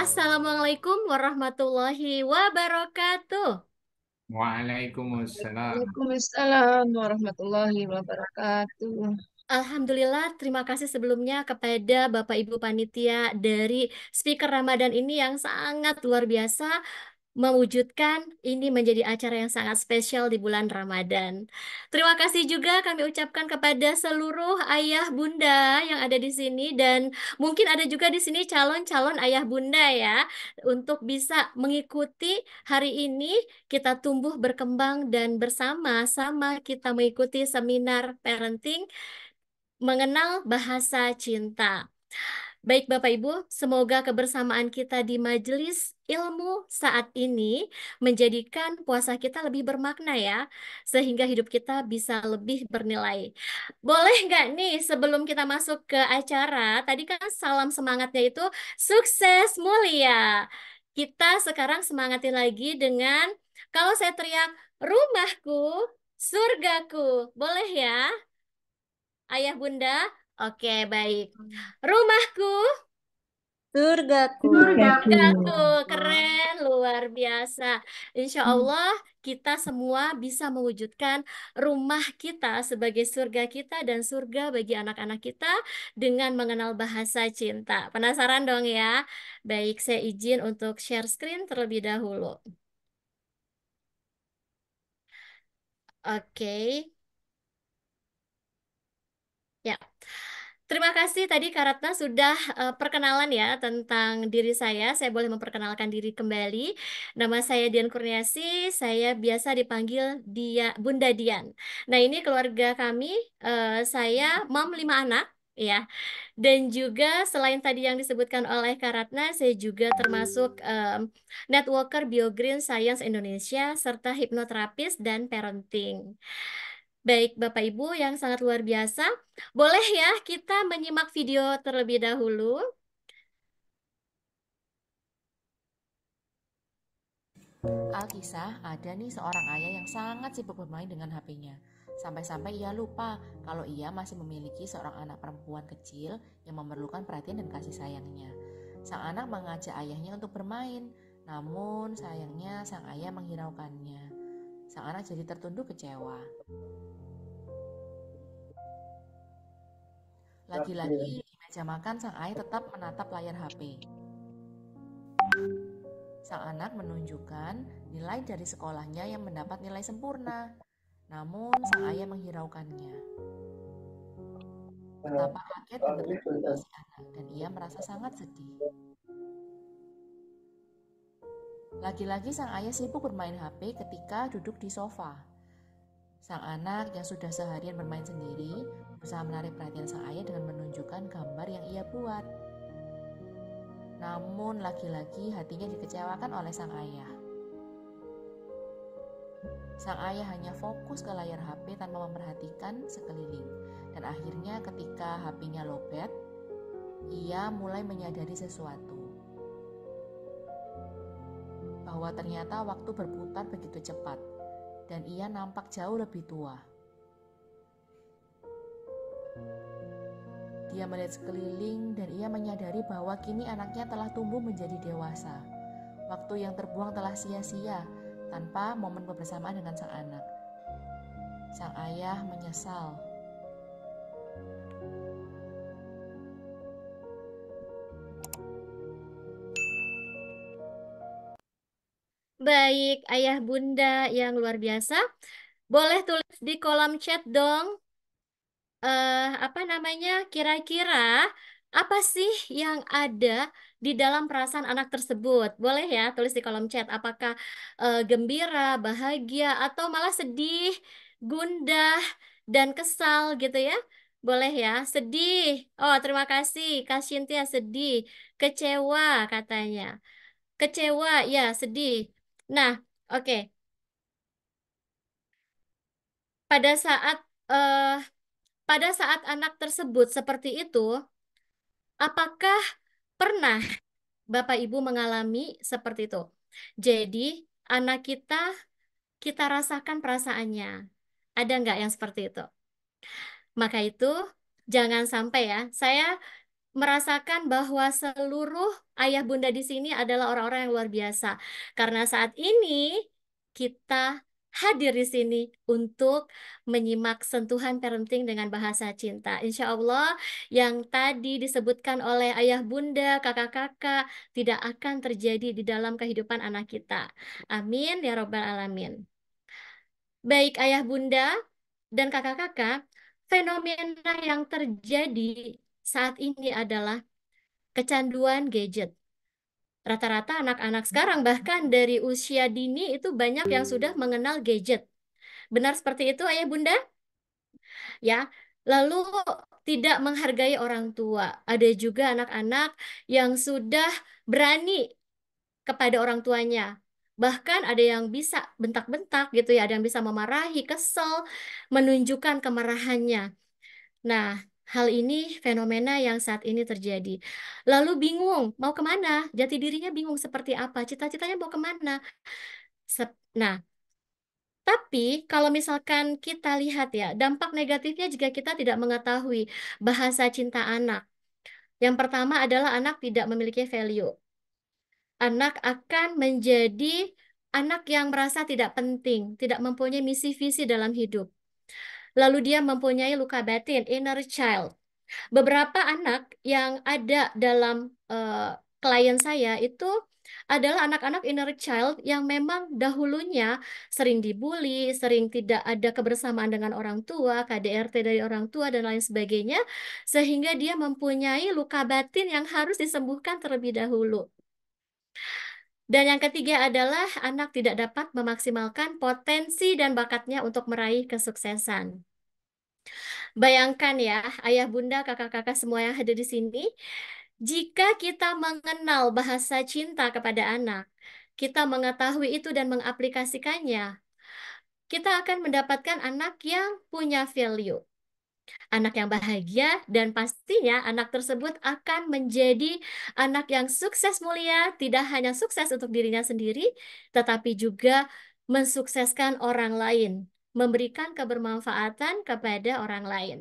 Assalamualaikum warahmatullahi wabarakatuh. Waalaikumsalam. Waalaikumsalam warahmatullahi wabarakatuh. Alhamdulillah, terima kasih sebelumnya kepada Bapak Ibu Panitia dari speaker Ramadan ini yang sangat luar biasa mewujudkan ini menjadi acara yang sangat spesial di bulan Ramadan. Terima kasih juga kami ucapkan kepada seluruh ayah bunda yang ada di sini dan mungkin ada juga di sini calon-calon ayah bunda ya untuk bisa mengikuti hari ini kita tumbuh berkembang dan bersama-sama kita mengikuti seminar parenting mengenal bahasa cinta. Baik Bapak Ibu, semoga kebersamaan kita di majelis ilmu saat ini menjadikan puasa kita lebih bermakna ya, sehingga hidup kita bisa lebih bernilai. Boleh nggak nih sebelum kita masuk ke acara, tadi kan salam semangatnya itu sukses mulia. Kita sekarang semangatin lagi dengan kalau saya teriak rumahku, surgaku, boleh ya? Ayah bunda, Oke, baik. Rumahku. Surgaku. Surgaku. Keren, luar biasa. Insya hmm. Allah kita semua bisa mewujudkan rumah kita sebagai surga kita dan surga bagi anak-anak kita dengan mengenal bahasa cinta. Penasaran dong ya? Baik, saya izin untuk share screen terlebih dahulu. Oke. Okay. Ya. Terima kasih tadi Karatna sudah uh, perkenalan ya tentang diri saya. Saya boleh memperkenalkan diri kembali. Nama saya Dian Kurniasi, saya biasa dipanggil Dia Bunda Dian. Nah, ini keluarga kami, uh, saya mam lima anak ya. Dan juga selain tadi yang disebutkan oleh Karatna, saya juga termasuk um, networker BioGreen Science Indonesia serta hipnoterapis dan parenting. Baik, Bapak Ibu yang sangat luar biasa. Boleh ya kita menyimak video terlebih dahulu. Alkisah, ada nih seorang ayah yang sangat sibuk bermain dengan HP-nya. Sampai-sampai ia lupa kalau ia masih memiliki seorang anak perempuan kecil yang memerlukan perhatian dan kasih sayangnya. Sang anak mengajak ayahnya untuk bermain, namun sayangnya sang ayah menghiraukannya sang anak jadi tertunduk kecewa. Lagi-lagi di meja makan sang ayah tetap menatap layar HP. Sang anak menunjukkan nilai dari sekolahnya yang mendapat nilai sempurna. Namun sang ayah menghiraukannya. Betapa nah, kaget dengan kondisi anak dan ia merasa sangat sedih. Lagi-lagi sang ayah sibuk bermain HP ketika duduk di sofa. Sang anak yang sudah seharian bermain sendiri berusaha menarik perhatian sang ayah dengan menunjukkan gambar yang ia buat. Namun lagi-lagi hatinya dikecewakan oleh sang ayah. Sang ayah hanya fokus ke layar HP tanpa memperhatikan sekeliling. Dan akhirnya ketika HP-nya lobet, ia mulai menyadari sesuatu bahwa ternyata waktu berputar begitu cepat dan ia nampak jauh lebih tua. Dia melihat sekeliling dan ia menyadari bahwa kini anaknya telah tumbuh menjadi dewasa. Waktu yang terbuang telah sia-sia tanpa momen kebersamaan dengan sang anak. Sang ayah menyesal Baik, Ayah Bunda yang luar biasa. Boleh tulis di kolom chat dong, eh, apa namanya, kira-kira apa sih yang ada di dalam perasaan anak tersebut? Boleh ya, tulis di kolom chat. Apakah eh, gembira, bahagia, atau malah sedih, gundah, dan kesal gitu ya? Boleh ya, sedih. Oh, terima kasih. Kak Cynthia sedih, kecewa katanya. Kecewa, ya sedih. Nah, oke. Okay. Pada saat uh, pada saat anak tersebut seperti itu, apakah pernah Bapak Ibu mengalami seperti itu? Jadi, anak kita kita rasakan perasaannya. Ada nggak yang seperti itu? Maka itu jangan sampai ya. Saya merasakan bahwa seluruh ayah bunda di sini adalah orang-orang yang luar biasa. Karena saat ini kita hadir di sini untuk menyimak sentuhan parenting dengan bahasa cinta. Insya Allah yang tadi disebutkan oleh ayah bunda, kakak-kakak tidak akan terjadi di dalam kehidupan anak kita. Amin ya robbal alamin. Baik ayah bunda dan kakak-kakak, fenomena yang terjadi saat ini adalah kecanduan gadget. Rata-rata anak-anak sekarang bahkan dari usia dini itu banyak yang hmm. sudah mengenal gadget. Benar seperti itu Ayah Bunda? Ya, lalu tidak menghargai orang tua. Ada juga anak-anak yang sudah berani kepada orang tuanya. Bahkan ada yang bisa bentak-bentak gitu ya, ada yang bisa memarahi, kesel, menunjukkan kemarahannya. Nah, Hal ini fenomena yang saat ini terjadi. Lalu bingung, mau kemana? Jati dirinya bingung seperti apa, cita-citanya mau kemana. nah, tapi kalau misalkan kita lihat ya, dampak negatifnya jika kita tidak mengetahui bahasa cinta anak. Yang pertama adalah anak tidak memiliki value. Anak akan menjadi anak yang merasa tidak penting, tidak mempunyai misi visi dalam hidup. Lalu dia mempunyai luka batin, inner child. Beberapa anak yang ada dalam uh, klien saya itu adalah anak-anak inner child yang memang dahulunya sering dibully, sering tidak ada kebersamaan dengan orang tua, KDRT dari orang tua, dan lain sebagainya, sehingga dia mempunyai luka batin yang harus disembuhkan terlebih dahulu. Dan yang ketiga adalah anak tidak dapat memaksimalkan potensi dan bakatnya untuk meraih kesuksesan. Bayangkan ya, ayah, bunda, kakak-kakak semua yang hadir di sini, jika kita mengenal bahasa cinta kepada anak, kita mengetahui itu dan mengaplikasikannya, kita akan mendapatkan anak yang punya value, anak yang bahagia, dan pastinya anak tersebut akan menjadi anak yang sukses mulia, tidak hanya sukses untuk dirinya sendiri, tetapi juga mensukseskan orang lain, memberikan kebermanfaatan kepada orang lain.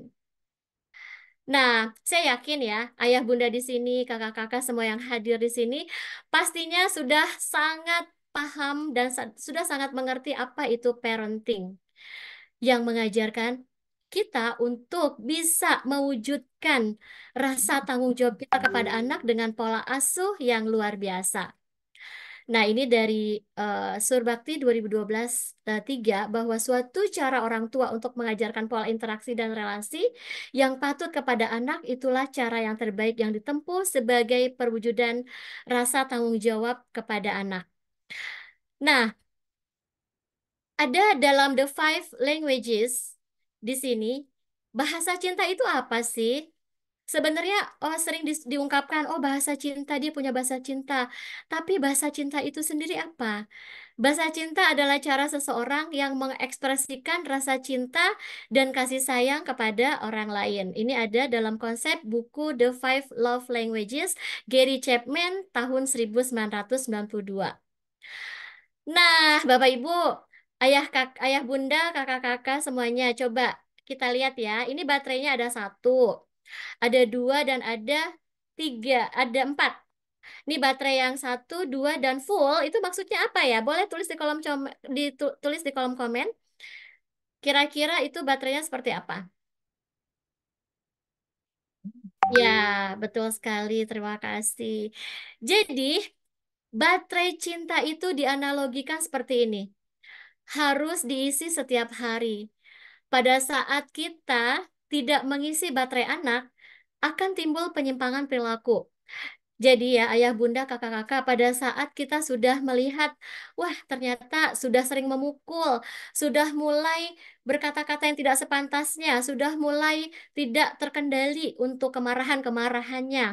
Nah, saya yakin ya, ayah bunda di sini, kakak-kakak semua yang hadir di sini, pastinya sudah sangat paham dan sudah sangat mengerti apa itu parenting yang mengajarkan kita untuk bisa mewujudkan rasa tanggung jawab kita kepada anak dengan pola asuh yang luar biasa. Nah, ini dari uh, Surbakti 2012 uh, 3 bahwa suatu cara orang tua untuk mengajarkan pola interaksi dan relasi yang patut kepada anak itulah cara yang terbaik yang ditempuh sebagai perwujudan rasa tanggung jawab kepada anak. Nah, ada dalam The Five Languages di sini, bahasa cinta itu apa sih? Sebenarnya oh sering di, diungkapkan oh bahasa cinta dia punya bahasa cinta. Tapi bahasa cinta itu sendiri apa? Bahasa cinta adalah cara seseorang yang mengekspresikan rasa cinta dan kasih sayang kepada orang lain. Ini ada dalam konsep buku The Five Love Languages Gary Chapman tahun 1992. Nah, Bapak Ibu, ayah kak ayah bunda kakak-kakak semuanya coba kita lihat ya ini baterainya ada satu ada dua dan ada tiga ada empat ini baterai yang satu dua dan full itu maksudnya apa ya boleh tulis di kolom ditulis di kolom komen kira-kira itu baterainya seperti apa ya betul sekali terima kasih jadi baterai cinta itu dianalogikan seperti ini harus diisi setiap hari. Pada saat kita tidak mengisi baterai anak, akan timbul penyimpangan perilaku. Jadi ya ayah bunda kakak-kakak pada saat kita sudah melihat wah ternyata sudah sering memukul, sudah mulai berkata-kata yang tidak sepantasnya, sudah mulai tidak terkendali untuk kemarahan-kemarahannya.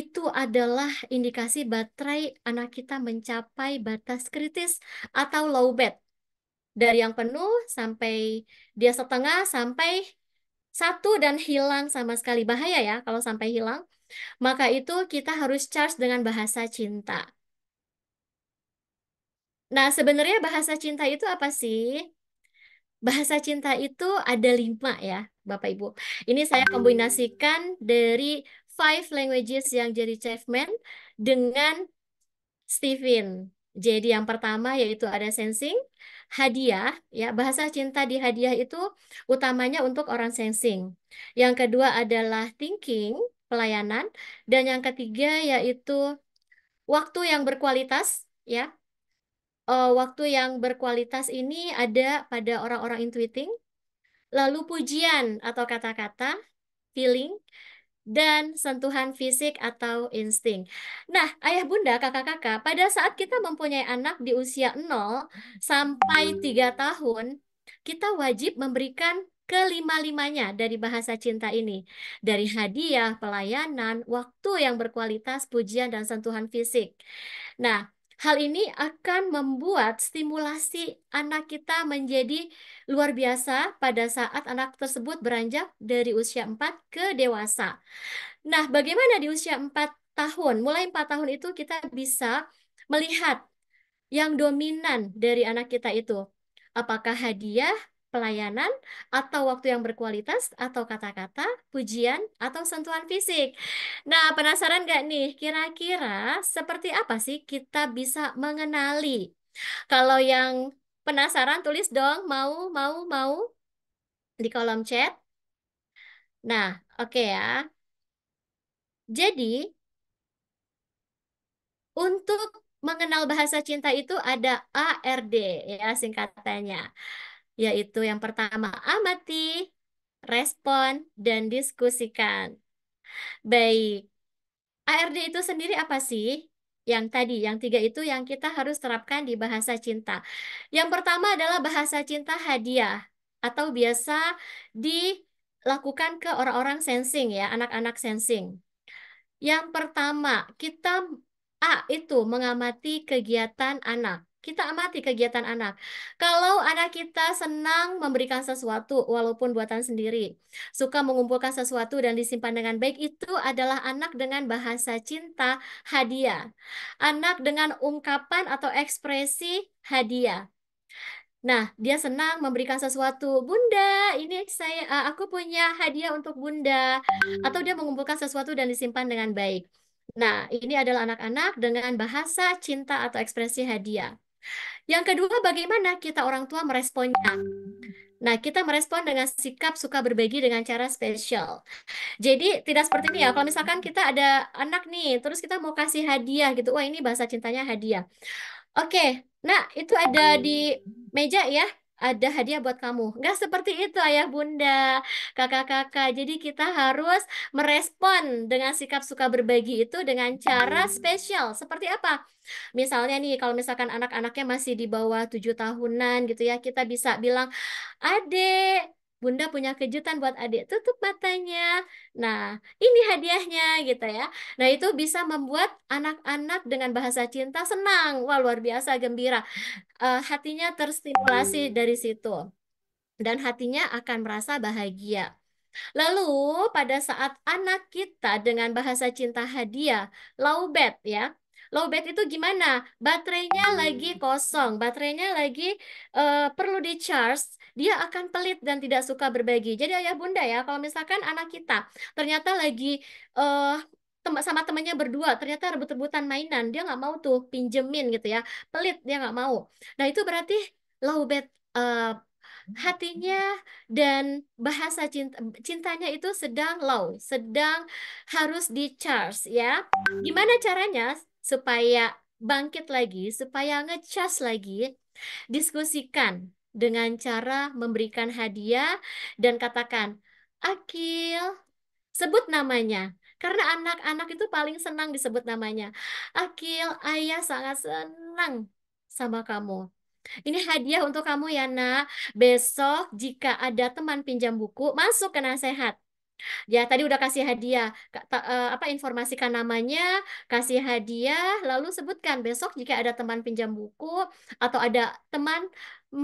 Itu adalah indikasi baterai anak kita mencapai batas kritis atau low bed dari yang penuh sampai dia setengah sampai satu dan hilang sama sekali bahaya ya kalau sampai hilang maka itu kita harus charge dengan bahasa cinta nah sebenarnya bahasa cinta itu apa sih bahasa cinta itu ada lima ya bapak ibu ini saya kombinasikan dari five languages yang jadi chefman dengan Stephen jadi yang pertama yaitu ada sensing hadiah, ya bahasa cinta di hadiah itu utamanya untuk orang sensing. Yang kedua adalah thinking, pelayanan, dan yang ketiga yaitu waktu yang berkualitas, ya. Uh, waktu yang berkualitas ini ada pada orang-orang intuiting, lalu pujian atau kata-kata, feeling, dan sentuhan fisik atau insting. Nah, ayah bunda, kakak-kakak, pada saat kita mempunyai anak di usia 0 sampai 3 hmm. tahun, kita wajib memberikan kelima-limanya dari bahasa cinta ini. Dari hadiah, pelayanan, waktu yang berkualitas, pujian, dan sentuhan fisik. Nah, Hal ini akan membuat stimulasi anak kita menjadi luar biasa pada saat anak tersebut beranjak dari usia 4 ke dewasa. Nah, bagaimana di usia 4 tahun? Mulai 4 tahun itu kita bisa melihat yang dominan dari anak kita itu. Apakah hadiah, pelayanan, atau waktu yang berkualitas, atau kata-kata, pujian, atau sentuhan fisik. Nah, penasaran nggak nih? Kira-kira seperti apa sih kita bisa mengenali? Kalau yang penasaran, tulis dong, mau, mau, mau, di kolom chat. Nah, oke okay ya. Jadi, untuk mengenal bahasa cinta itu ada ARD ya singkatannya yaitu yang pertama amati, respon, dan diskusikan. Baik, ARD itu sendiri apa sih? Yang tadi, yang tiga itu yang kita harus terapkan di bahasa cinta. Yang pertama adalah bahasa cinta hadiah atau biasa dilakukan ke orang-orang sensing ya, anak-anak sensing. Yang pertama, kita A itu mengamati kegiatan anak. Kita amati kegiatan anak. Kalau anak kita senang memberikan sesuatu, walaupun buatan sendiri, suka mengumpulkan sesuatu dan disimpan dengan baik, itu adalah anak dengan bahasa cinta hadiah. Anak dengan ungkapan atau ekspresi hadiah. Nah, dia senang memberikan sesuatu. Bunda, ini saya eh, aku punya hadiah untuk Bunda. Atau dia mengumpulkan sesuatu dan disimpan dengan baik. Nah, ini adalah anak-anak dengan bahasa cinta atau ekspresi hadiah. Yang kedua, bagaimana kita orang tua meresponnya? Nah, kita merespon dengan sikap suka berbagi dengan cara spesial. Jadi, tidak seperti ini ya. Kalau misalkan kita ada anak nih, terus kita mau kasih hadiah gitu. Wah, ini bahasa cintanya hadiah. Oke, nah itu ada di meja ya ada hadiah buat kamu. Nggak seperti itu ayah bunda, kakak-kakak. Jadi kita harus merespon dengan sikap suka berbagi itu dengan cara iya. spesial. Seperti apa? Misalnya nih, kalau misalkan anak-anaknya masih di bawah tujuh tahunan gitu ya, kita bisa bilang, adek, Bunda punya kejutan buat adik, tutup matanya. Nah, ini hadiahnya gitu ya. Nah, itu bisa membuat anak-anak dengan bahasa cinta senang. Wah, luar biasa, gembira. Uh, hatinya terstimulasi hmm. dari situ. Dan hatinya akan merasa bahagia. Lalu, pada saat anak kita dengan bahasa cinta hadiah, laubet ya, Low bat itu gimana? Baterainya hmm. lagi kosong, baterainya lagi uh, perlu di charge. Dia akan pelit dan tidak suka berbagi. Jadi ayah bunda ya, kalau misalkan anak kita ternyata lagi uh, tem sama temannya berdua ternyata rebut-rebutan mainan dia nggak mau tuh pinjemin gitu ya pelit dia nggak mau nah itu berarti low bat uh, eh, hatinya dan bahasa cinta cintanya itu sedang low sedang harus di charge ya gimana caranya supaya bangkit lagi, supaya ngecas lagi, diskusikan dengan cara memberikan hadiah dan katakan, Akil, sebut namanya. Karena anak-anak itu paling senang disebut namanya. Akil, ayah sangat senang sama kamu. Ini hadiah untuk kamu ya nak. Besok jika ada teman pinjam buku, masuk ke nasihat. Ya, tadi udah kasih hadiah. Eh, apa informasikan namanya, kasih hadiah, lalu sebutkan besok jika ada teman pinjam buku atau ada teman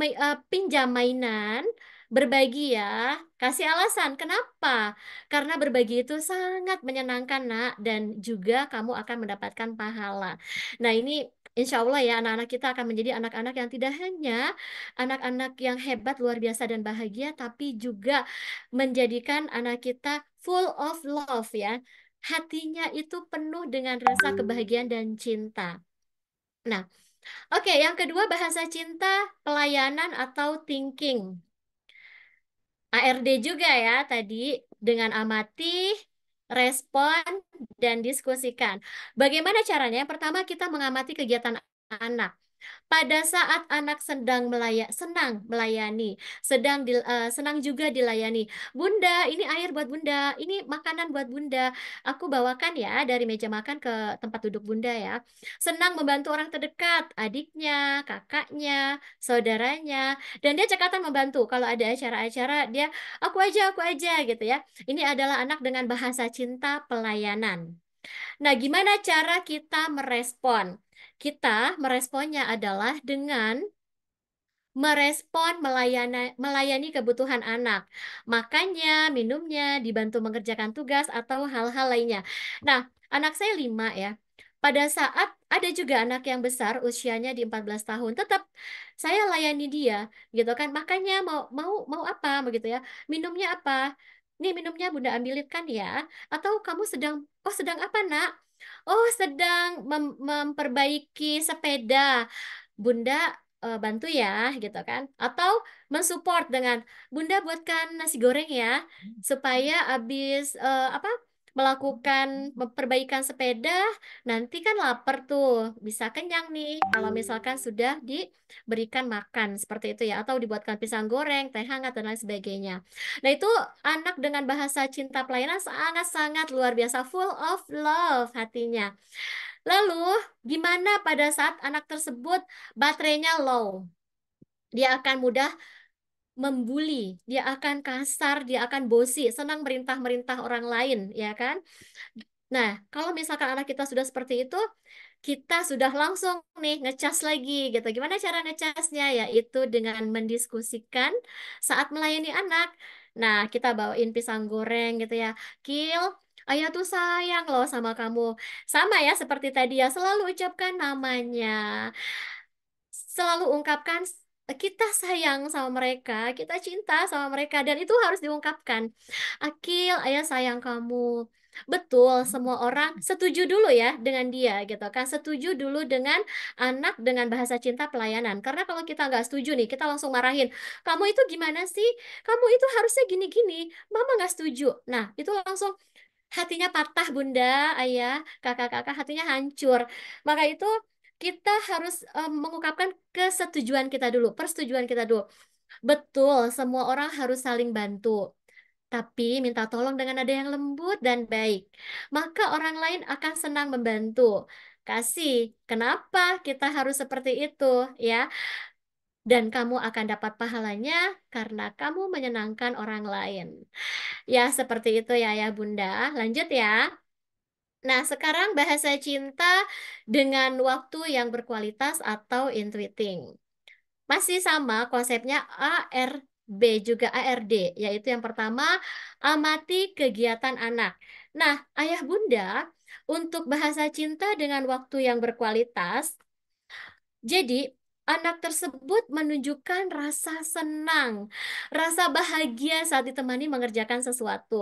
eh, pinjam mainan, berbagi ya. Kasih alasan kenapa? Karena berbagi itu sangat menyenangkan, Nak, dan juga kamu akan mendapatkan pahala. Nah, ini Insya Allah ya anak-anak kita akan menjadi anak-anak yang tidak hanya anak-anak yang hebat, luar biasa dan bahagia, tapi juga menjadikan anak kita full of love ya. Hatinya itu penuh dengan rasa kebahagiaan dan cinta. Nah, Oke, yang kedua bahasa cinta pelayanan atau thinking. ARD juga ya tadi dengan amati, respon, dan diskusikan. Bagaimana caranya? pertama, kita mengamati kegiatan anak. Pada saat anak sedang melayak, senang melayani, sedang di, uh, eh, senang juga dilayani. Bunda, ini air buat Bunda, ini makanan buat Bunda. Aku bawakan ya dari meja makan ke tempat duduk Bunda ya. Senang membantu orang terdekat, adiknya, kakaknya, saudaranya, dan dia cekatan membantu kalau ada acara-acara dia aku aja, aku aja gitu ya. Ini adalah anak dengan bahasa cinta pelayanan. Nah, gimana cara kita merespon? Kita meresponnya adalah dengan merespon melayani, melayani kebutuhan anak. makanya minumnya, dibantu mengerjakan tugas, atau hal-hal lainnya. Nah, anak saya lima ya. Pada saat ada juga anak yang besar, usianya di 14 tahun, tetap saya layani dia, gitu kan. Makanya mau mau mau apa begitu ya. Minumnya apa? Nih minumnya Bunda ambilkan ya. Atau kamu sedang, oh sedang apa nak? oh sedang mem memperbaiki sepeda. Bunda uh, bantu ya gitu kan atau mensupport dengan bunda buatkan nasi goreng ya hmm. supaya habis uh, apa melakukan perbaikan sepeda, nanti kan lapar tuh, bisa kenyang nih kalau misalkan sudah diberikan makan seperti itu ya atau dibuatkan pisang goreng, teh hangat dan lain sebagainya. Nah, itu anak dengan bahasa cinta pelayanan sangat-sangat luar biasa full of love hatinya. Lalu, gimana pada saat anak tersebut baterainya low? Dia akan mudah membuli, dia akan kasar, dia akan bosi, senang merintah-merintah orang lain, ya kan? Nah, kalau misalkan anak kita sudah seperti itu, kita sudah langsung nih ngecas lagi gitu. Gimana cara ngecasnya? Yaitu dengan mendiskusikan saat melayani anak. Nah, kita bawain pisang goreng gitu ya. Kil, Ayah tuh sayang loh sama kamu. Sama ya seperti tadi ya, selalu ucapkan namanya. Selalu ungkapkan kita sayang sama mereka, kita cinta sama mereka, dan itu harus diungkapkan. Akil, ayah sayang kamu. Betul, semua orang setuju dulu ya dengan dia gitu kan. Setuju dulu dengan anak dengan bahasa cinta pelayanan. Karena kalau kita nggak setuju nih, kita langsung marahin. Kamu itu gimana sih? Kamu itu harusnya gini-gini. Mama nggak setuju. Nah, itu langsung hatinya patah bunda, ayah, kakak-kakak hatinya hancur. Maka itu kita harus um, mengungkapkan kesetujuan kita dulu, persetujuan kita dulu. Betul, semua orang harus saling bantu. Tapi minta tolong dengan ada yang lembut dan baik. Maka orang lain akan senang membantu. Kasih. Kenapa kita harus seperti itu, ya? Dan kamu akan dapat pahalanya karena kamu menyenangkan orang lain. Ya, seperti itu ya, ya Bunda. Lanjut ya. Nah, sekarang bahasa cinta dengan waktu yang berkualitas atau intuiting. Masih sama konsepnya ARB juga ARD, yaitu yang pertama amati kegiatan anak. Nah, ayah bunda untuk bahasa cinta dengan waktu yang berkualitas. Jadi, anak tersebut menunjukkan rasa senang, rasa bahagia saat ditemani mengerjakan sesuatu.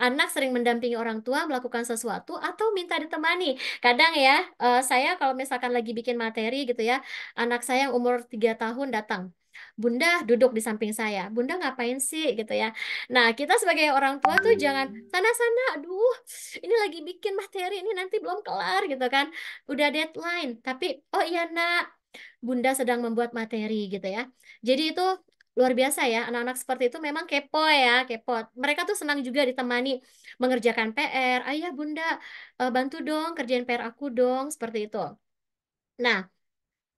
Anak sering mendampingi orang tua melakukan sesuatu atau minta ditemani. Kadang ya, eh, saya kalau misalkan lagi bikin materi gitu ya, anak saya yang umur 3 tahun datang. Bunda duduk di samping saya. Bunda ngapain sih gitu ya. Nah, kita sebagai orang tua tuh jangan sana-sana, aduh, ini lagi bikin materi, ini nanti belum kelar gitu kan. Udah deadline, tapi oh iya nak, Bunda sedang membuat materi gitu ya. Jadi itu luar biasa ya anak-anak seperti itu memang kepo ya kepo mereka tuh senang juga ditemani mengerjakan PR ayah bunda eh, bantu dong kerjain PR aku dong seperti itu nah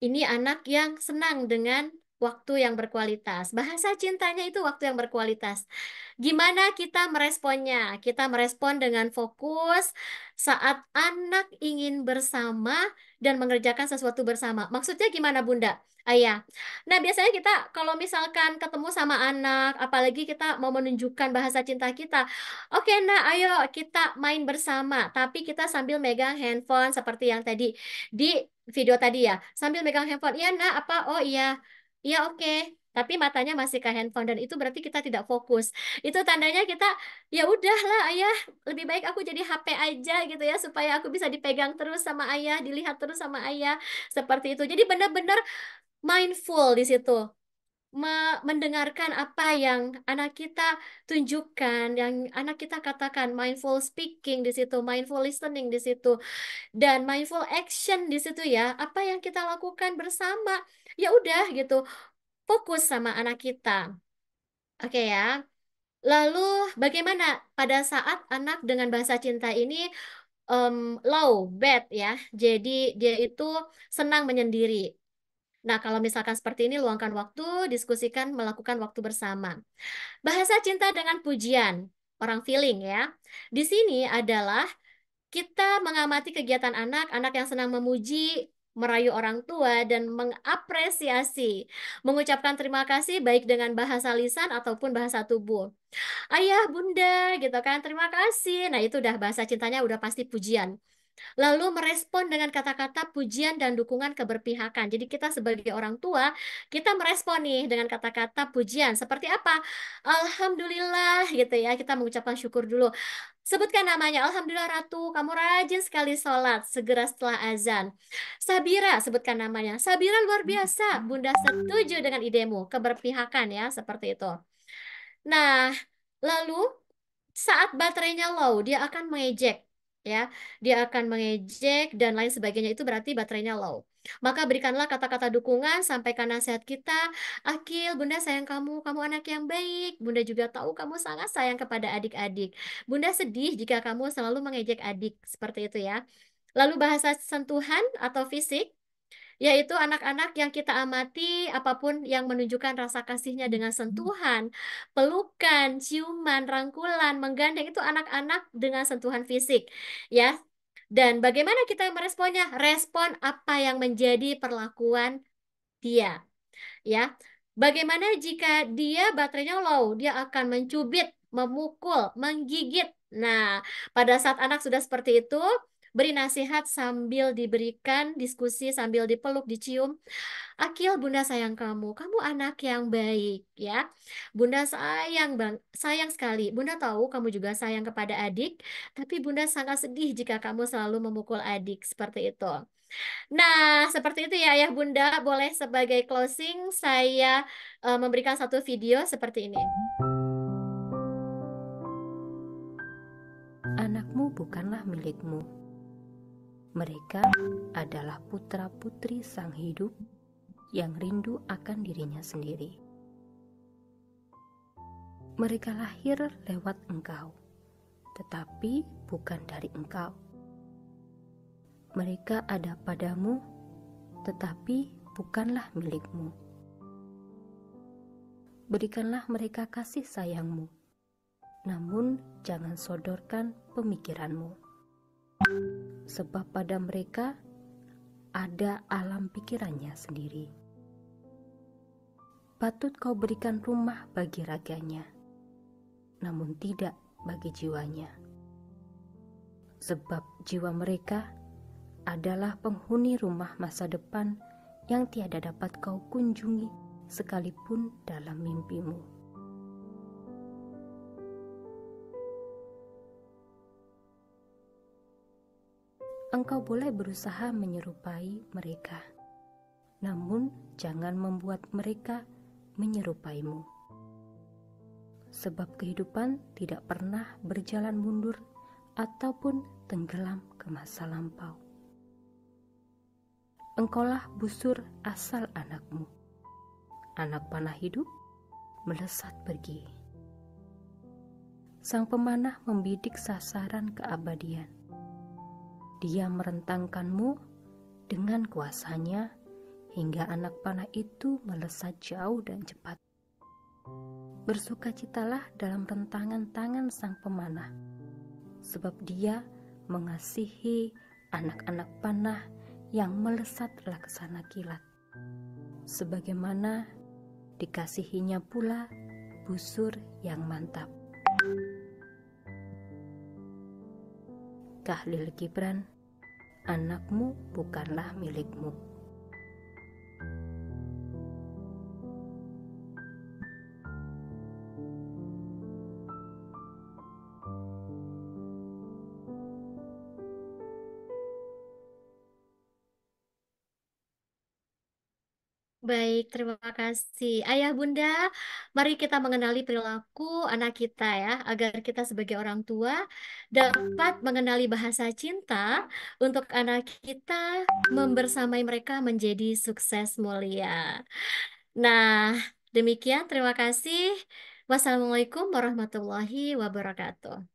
ini anak yang senang dengan waktu yang berkualitas. Bahasa cintanya itu waktu yang berkualitas. Gimana kita meresponnya? Kita merespon dengan fokus saat anak ingin bersama dan mengerjakan sesuatu bersama. Maksudnya gimana, Bunda? Ayah. Iya. Nah, biasanya kita kalau misalkan ketemu sama anak, apalagi kita mau menunjukkan bahasa cinta kita. Oke, okay, nah ayo kita main bersama, tapi kita sambil megang handphone seperti yang tadi di video tadi ya. Sambil megang handphone. Iya, nah apa? Oh iya. Iya oke, tapi matanya masih ke handphone dan itu berarti kita tidak fokus. Itu tandanya kita ya udahlah ayah, lebih baik aku jadi HP aja gitu ya supaya aku bisa dipegang terus sama ayah, dilihat terus sama ayah seperti itu. Jadi benar-benar mindful di situ mendengarkan apa yang anak kita tunjukkan, yang anak kita katakan mindful speaking di situ, mindful listening di situ, dan mindful action di situ ya. Apa yang kita lakukan bersama, ya udah gitu, fokus sama anak kita. Oke okay, ya. Lalu bagaimana pada saat anak dengan bahasa cinta ini um, low, bad ya. Jadi dia itu senang menyendiri. Nah, kalau misalkan seperti ini, luangkan waktu, diskusikan, melakukan waktu bersama. Bahasa cinta dengan pujian, orang feeling ya. Di sini adalah kita mengamati kegiatan anak, anak yang senang memuji, merayu orang tua, dan mengapresiasi. Mengucapkan terima kasih baik dengan bahasa lisan ataupun bahasa tubuh. Ayah, bunda, gitu kan, terima kasih. Nah, itu udah bahasa cintanya udah pasti pujian. Lalu merespon dengan kata-kata pujian dan dukungan keberpihakan. Jadi kita sebagai orang tua, kita merespon nih dengan kata-kata pujian. Seperti apa? Alhamdulillah gitu ya. Kita mengucapkan syukur dulu. Sebutkan namanya, Alhamdulillah Ratu, kamu rajin sekali sholat segera setelah azan. Sabira, sebutkan namanya. Sabira luar hmm. biasa, Bunda setuju dengan idemu, keberpihakan ya, seperti itu. Nah, lalu saat baterainya low, dia akan mengejek ya dia akan mengejek dan lain sebagainya itu berarti baterainya low maka berikanlah kata-kata dukungan sampaikan nasihat kita Akil bunda sayang kamu kamu anak yang baik bunda juga tahu kamu sangat sayang kepada adik-adik bunda sedih jika kamu selalu mengejek adik seperti itu ya lalu bahasa sentuhan atau fisik yaitu anak-anak yang kita amati apapun yang menunjukkan rasa kasihnya dengan hmm. sentuhan, pelukan, ciuman, rangkulan, menggandeng itu anak-anak dengan sentuhan fisik. Ya. Dan bagaimana kita meresponnya? Respon apa yang menjadi perlakuan dia. Ya. Bagaimana jika dia baterainya low, dia akan mencubit, memukul, menggigit. Nah, pada saat anak sudah seperti itu, beri nasihat sambil diberikan diskusi, sambil dipeluk, dicium. Akil, Bunda sayang kamu. Kamu anak yang baik, ya. Bunda sayang bang, sayang sekali. Bunda tahu kamu juga sayang kepada adik, tapi Bunda sangat sedih jika kamu selalu memukul adik seperti itu. Nah, seperti itu ya ayah bunda. Boleh sebagai closing saya uh, memberikan satu video seperti ini. Anakmu bukanlah milikmu. Mereka adalah putra-putri sang hidup yang rindu akan dirinya sendiri. Mereka lahir lewat engkau, tetapi bukan dari engkau. Mereka ada padamu, tetapi bukanlah milikmu. Berikanlah mereka kasih sayangmu, namun jangan sodorkan pemikiranmu sebab pada mereka ada alam pikirannya sendiri. Patut kau berikan rumah bagi raganya, namun tidak bagi jiwanya, sebab jiwa mereka adalah penghuni rumah masa depan yang tiada dapat kau kunjungi sekalipun dalam mimpimu. engkau boleh berusaha menyerupai mereka, namun jangan membuat mereka menyerupaimu, sebab kehidupan tidak pernah berjalan mundur ataupun tenggelam ke masa lampau. Engkaulah busur asal anakmu, anak panah hidup melesat pergi. Sang pemanah membidik sasaran keabadian dia merentangkanmu dengan kuasanya hingga anak panah itu melesat jauh dan cepat. Bersukacitalah dalam rentangan tangan sang pemanah, sebab dia mengasihi anak-anak panah yang melesatlah ke sana kilat. Sebagaimana dikasihinya pula busur yang mantap. Tahlil Gibran anakmu bukanlah milikmu. Terima kasih. Ayah Bunda, mari kita mengenali perilaku anak kita ya, agar kita sebagai orang tua dapat mengenali bahasa cinta untuk anak kita membersamai mereka menjadi sukses mulia. Nah, demikian terima kasih. Wassalamualaikum warahmatullahi wabarakatuh.